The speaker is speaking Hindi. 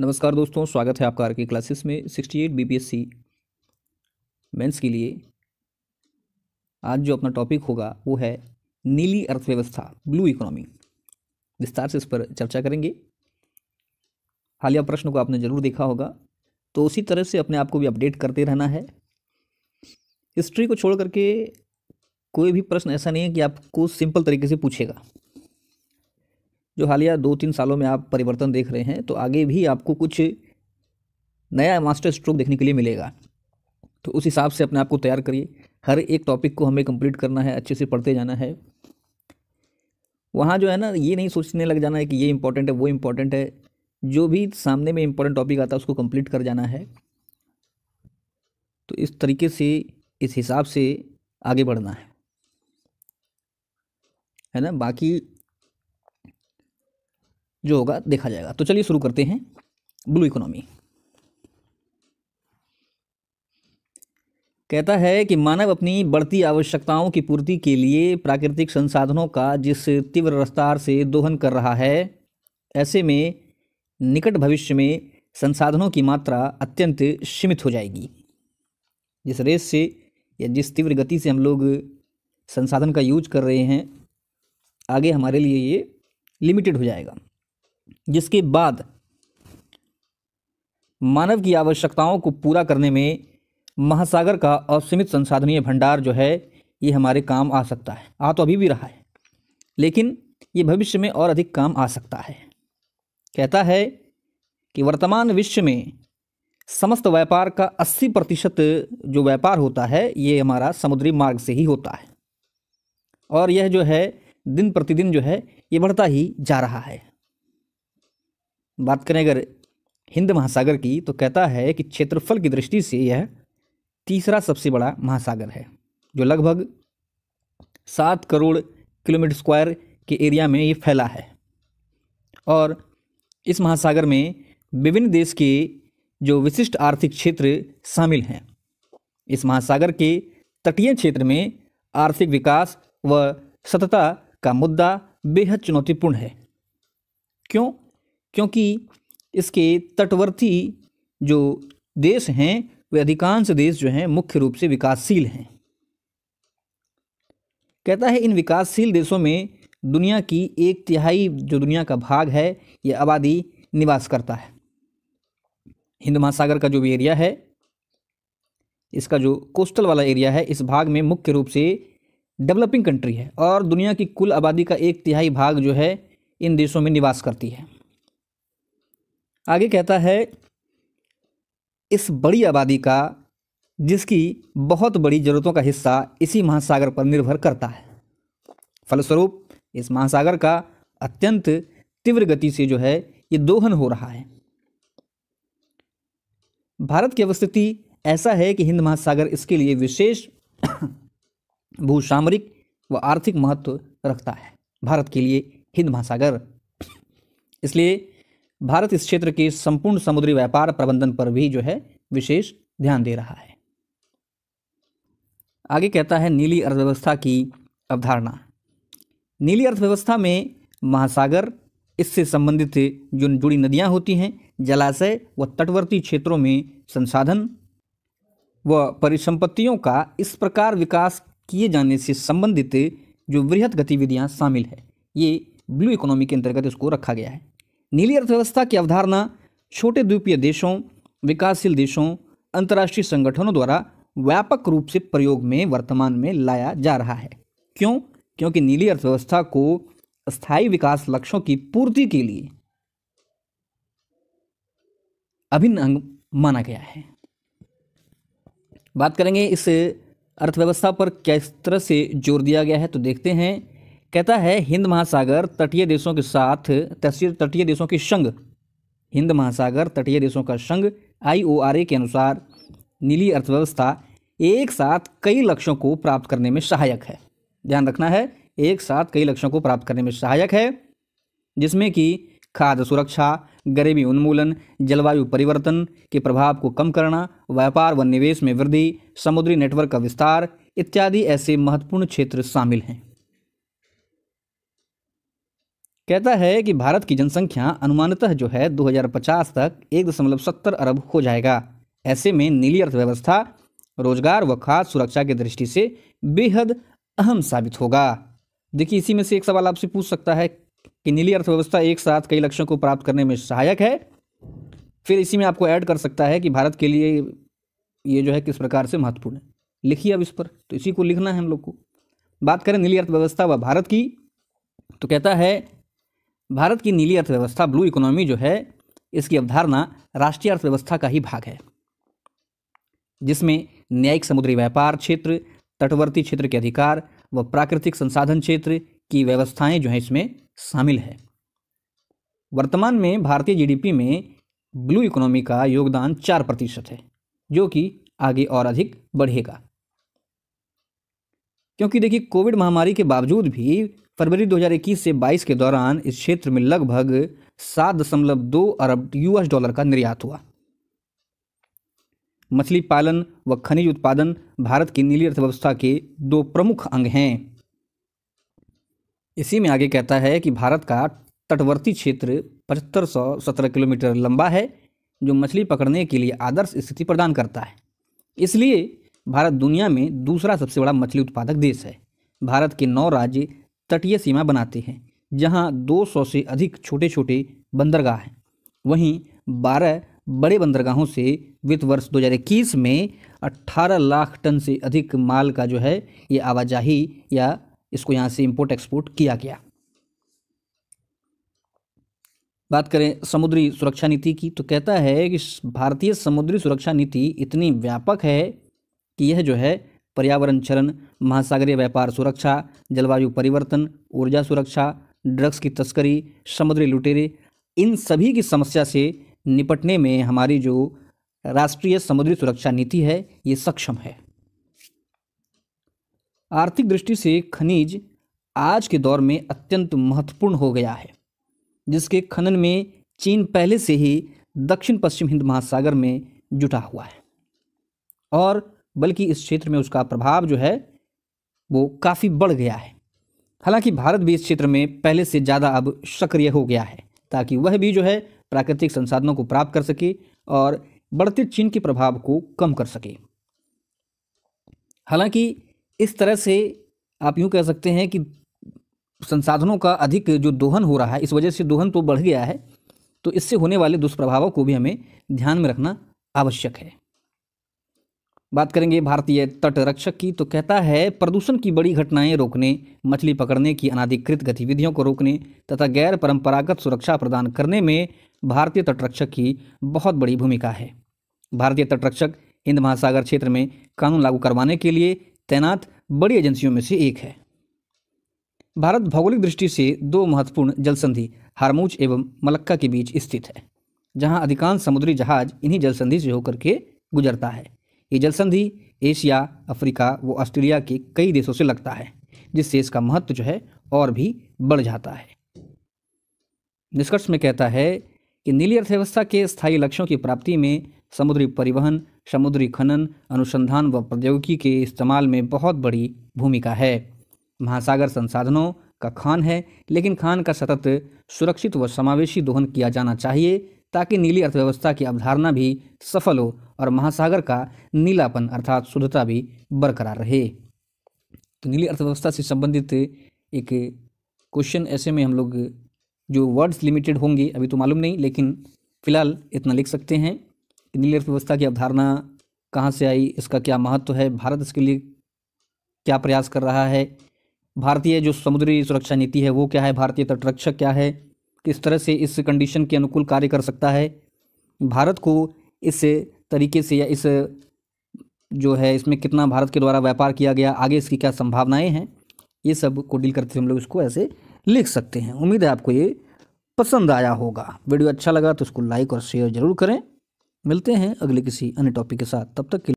नमस्कार दोस्तों स्वागत है आपका आर के क्लासेस में 68 बीपीएससी मेंस के लिए आज जो अपना टॉपिक होगा वो है नीली अर्थव्यवस्था ब्लू इकोनॉमी विस्तार से इस पर चर्चा करेंगे हालिया प्रश्न को आपने जरूर देखा होगा तो उसी तरह से अपने आप को भी अपडेट करते रहना है हिस्ट्री को छोड़ करके कोई भी प्रश्न ऐसा नहीं है कि आपको सिंपल तरीके से पूछेगा जो हालिया दो तीन सालों में आप परिवर्तन देख रहे हैं तो आगे भी आपको कुछ नया मास्टर स्ट्रोक देखने के लिए मिलेगा तो उस हिसाब से अपने आप को तैयार करिए हर एक टॉपिक को हमें कंप्लीट करना है अच्छे से पढ़ते जाना है वहाँ जो है ना ये नहीं सोचने लग जाना है कि ये इंपॉर्टेंट है वो इम्पॉर्टेंट है जो भी सामने में इम्पोर्टेंट टॉपिक आता है उसको कंप्लीट कर जाना है तो इस तरीके से इस हिसाब से आगे बढ़ना है है ना बाकी जो होगा देखा जाएगा तो चलिए शुरू करते हैं ब्लू इकोनॉमी कहता है कि मानव अपनी बढ़ती आवश्यकताओं की पूर्ति के लिए प्राकृतिक संसाधनों का जिस तीव्र रफ्तार से दोहन कर रहा है ऐसे में निकट भविष्य में संसाधनों की मात्रा अत्यंत सीमित हो जाएगी जिस रेस से या जिस तीव्र गति से हम लोग संसाधन का यूज कर रहे हैं आगे हमारे लिए ये लिमिटेड हो जाएगा जिसके बाद मानव की आवश्यकताओं को पूरा करने में महासागर का असीमित संसाधनीय भंडार जो है ये हमारे काम आ सकता है आ तो अभी भी रहा है लेकिन ये भविष्य में और अधिक काम आ सकता है कहता है कि वर्तमान विश्व में समस्त व्यापार का 80 प्रतिशत जो व्यापार होता है ये हमारा समुद्री मार्ग से ही होता है और यह जो है दिन प्रतिदिन जो है ये बढ़ता ही जा रहा है बात करें अगर हिंद महासागर की तो कहता है कि क्षेत्रफल की दृष्टि से यह तीसरा सबसे बड़ा महासागर है जो लगभग सात करोड़ किलोमीटर स्क्वायर के एरिया में ये फैला है और इस महासागर में विभिन्न देश के जो विशिष्ट आर्थिक क्षेत्र शामिल हैं इस महासागर के तटीय क्षेत्र में आर्थिक विकास व सतता का मुद्दा बेहद चुनौतीपूर्ण है क्यों क्योंकि इसके तटवर्ती जो देश हैं वे अधिकांश देश जो हैं मुख्य रूप से विकासशील हैं कहता है इन विकासशील देशों में दुनिया की एक तिहाई जो दुनिया का भाग है ये आबादी निवास करता है हिंद महासागर का जो भी एरिया है इसका जो कोस्टल वाला एरिया है इस भाग में मुख्य रूप से डेवलपिंग कंट्री है और दुनिया की कुल आबादी का एक तिहाई भाग जो है इन देशों में निवास करती है आगे कहता है इस बड़ी आबादी का जिसकी बहुत बड़ी ज़रूरतों का हिस्सा इसी महासागर पर निर्भर करता है फलस्वरूप इस महासागर का अत्यंत तीव्र गति से जो है ये दोहन हो रहा है भारत की अवस्थिति ऐसा है कि हिंद महासागर इसके लिए विशेष भूसामरिक व आर्थिक महत्व रखता है भारत के लिए हिंद महासागर इसलिए भारत इस क्षेत्र के संपूर्ण समुद्री व्यापार प्रबंधन पर भी जो है विशेष ध्यान दे रहा है आगे कहता है नीली अर्थव्यवस्था की अवधारणा नीली अर्थव्यवस्था में महासागर इससे संबंधित जो जुड़ी नदियां होती हैं जलाशय व तटवर्ती क्षेत्रों में संसाधन व परिसंपत्तियों का इस प्रकार विकास किए जाने से संबंधित जो वृहत गतिविधियां शामिल है ये ब्लू इकोनॉमी के अंतर्गत इसको रखा गया है नीली अर्थव्यवस्था की अवधारणा छोटे द्वीपीय देशों विकासशील देशों अंतर्राष्ट्रीय संगठनों द्वारा व्यापक रूप से प्रयोग में वर्तमान में लाया जा रहा है क्यों क्योंकि नीली अर्थव्यवस्था को स्थायी विकास लक्ष्यों की पूर्ति के लिए अभिन्न अंग माना गया है बात करेंगे इस अर्थव्यवस्था पर किस तरह से जोर दिया गया है तो देखते हैं कहता है हिंद महासागर तटीय देशों के साथ तटीय देशों की संग हिंद महासागर तटीय देशों का संघ आई के अनुसार नीली अर्थव्यवस्था एक साथ कई लक्ष्यों को प्राप्त करने में सहायक है ध्यान रखना है एक साथ कई लक्ष्यों को प्राप्त करने में सहायक है जिसमें कि खाद्य सुरक्षा गरीबी उन्मूलन जलवायु परिवर्तन के प्रभाव को कम करना व्यापार व निवेश में वृद्धि समुद्री नेटवर्क का विस्तार इत्यादि ऐसे महत्वपूर्ण क्षेत्र शामिल हैं कहता है कि भारत की जनसंख्या अनुमानतः जो है 2050 तक एक दशमलव सत्तर अरब हो जाएगा ऐसे में नीली अर्थव्यवस्था रोजगार व खाद्य सुरक्षा की दृष्टि से बेहद अहम साबित होगा देखिए इसी में से एक सवाल आपसे पूछ सकता है कि नीली अर्थव्यवस्था एक साथ कई लक्ष्यों को प्राप्त करने में सहायक है फिर इसी में आपको ऐड कर सकता है कि भारत के लिए ये जो है किस प्रकार से महत्वपूर्ण है लिखिए अब इस पर तो इसी को लिखना है हम लोग को बात करें नीली अर्थव्यवस्था व भारत की तो कहता है भारत की नीली अर्थव्यवस्था ब्लू इकोनॉमी जो है इसकी अवधारणा राष्ट्रीय अर्थव्यवस्था का ही भाग है जिसमें न्यायिक समुद्री व्यापार क्षेत्र तटवर्ती क्षेत्र के अधिकार व प्राकृतिक संसाधन क्षेत्र की व्यवस्थाएं जो हैं इसमें शामिल है वर्तमान में भारतीय जीडीपी में ब्लू इकोनॉमी का योगदान चार प्रतिशत है जो कि आगे और अधिक बढ़ेगा क्योंकि देखिए कोविड महामारी के बावजूद भी फरवरी 2021 से 22 के दौरान इस क्षेत्र में लगभग सात दशमलव दो अरब यूएस डॉलर का निर्यात हुआ मछली पालन व खनिज उत्पादन भारत की नीली अर्थव्यवस्था के दो प्रमुख अंग हैं इसी में आगे कहता है कि भारत का तटवर्ती क्षेत्र पचहत्तर सौ सत्रह किलोमीटर लंबा है जो मछली पकड़ने के लिए आदर्श स्थिति प्रदान करता है इसलिए भारत दुनिया में दूसरा सबसे बड़ा मछली उत्पादक देश है भारत के नौ राज्य तटीय सीमा बनाते हैं जहां 200 से अधिक छोटे छोटे बंदरगाह हैं वहीं 12 बड़े बंदरगाहों से वित्त वर्ष 2021 में 18 लाख टन से अधिक माल का जो है ये आवाजाही या इसको यहाँ से इम्पोर्ट एक्सपोर्ट किया गया बात करें समुद्री सुरक्षा नीति की तो कहता है कि भारतीय समुद्री सुरक्षा नीति इतनी व्यापक है कि यह जो है पर्यावरण चरण महासागरीय व्यापार सुरक्षा जलवायु परिवर्तन ऊर्जा सुरक्षा ड्रग्स की तस्करी समुद्री लुटेरे इन सभी की समस्या से निपटने में हमारी जो राष्ट्रीय समुद्री सुरक्षा नीति है ये सक्षम है आर्थिक दृष्टि से खनिज आज के दौर में अत्यंत महत्वपूर्ण हो गया है जिसके खनन में चीन पहले से ही दक्षिण पश्चिम हिंद महासागर में जुटा हुआ है और बल्कि इस क्षेत्र में उसका प्रभाव जो है वो काफ़ी बढ़ गया है हालांकि भारत भी इस क्षेत्र में पहले से ज़्यादा अब सक्रिय हो गया है ताकि वह भी जो है प्राकृतिक संसाधनों को प्राप्त कर सके और बढ़ते चीन के प्रभाव को कम कर सके हालांकि इस तरह से आप यूँ कह सकते हैं कि संसाधनों का अधिक जो दोहन हो रहा है इस वजह से दोहन तो बढ़ गया है तो इससे होने वाले दुष्प्रभावों को भी हमें ध्यान में रखना आवश्यक है बात करेंगे भारतीय तटरक्षक की तो कहता है प्रदूषण की बड़ी घटनाएं रोकने मछली पकड़ने की अनाधिकृत गतिविधियों को रोकने तथा गैर परंपरागत सुरक्षा प्रदान करने में भारतीय तटरक्षक की बहुत बड़ी भूमिका है भारतीय तटरक्षक हिंद महासागर क्षेत्र में कानून लागू करवाने के लिए तैनात बड़ी एजेंसियों में से एक है भारत भौगोलिक दृष्टि से दो महत्वपूर्ण जलसंधि हारमूच एवं मलक्का के बीच स्थित है जहां अधिकांश समुद्री जहाज इन्हीं जलसंधि से होकर के गुजरता है ये जल संधि एशिया अफ्रीका व ऑस्ट्रेलिया के कई देशों से लगता है जिससे इसका महत्व जो है और भी बढ़ जाता है निष्कर्ष में कहता है कि नीली अर्थव्यवस्था के स्थायी लक्ष्यों की प्राप्ति में समुद्री परिवहन समुद्री खनन अनुसंधान व प्रौद्योगिकी के इस्तेमाल में बहुत बड़ी भूमिका है महासागर संसाधनों का खान है लेकिन खान का सतत सुरक्षित व समावेशी दोहन किया जाना चाहिए ताकि नीली अर्थव्यवस्था की अवधारणा भी सफल हो और महासागर का नीलापन अर्थात शुद्धता भी बरकरार रहे तो नीली अर्थव्यवस्था से संबंधित एक क्वेश्चन ऐसे में हम लोग जो वर्ड्स लिमिटेड होंगे अभी तो मालूम नहीं लेकिन फिलहाल इतना लिख सकते हैं कि नीली अर्थव्यवस्था की अवधारणा कहाँ से आई इसका क्या महत्व है भारत इसके लिए क्या प्रयास कर रहा है भारतीय जो समुद्री सुरक्षा नीति है वो क्या है भारतीय तटरक्षक क्या है किस तरह से इस कंडीशन के अनुकूल कार्य कर सकता है भारत को इस तरीके से या इस जो है इसमें कितना भारत के द्वारा व्यापार किया गया आगे इसकी क्या संभावनाएं हैं ये सब को डील करते हुए हम लोग इसको ऐसे लिख सकते हैं उम्मीद है आपको ये पसंद आया होगा वीडियो अच्छा लगा तो इसको लाइक और शेयर जरूर करें मिलते हैं अगले किसी अन्य टॉपिक के साथ तब तक के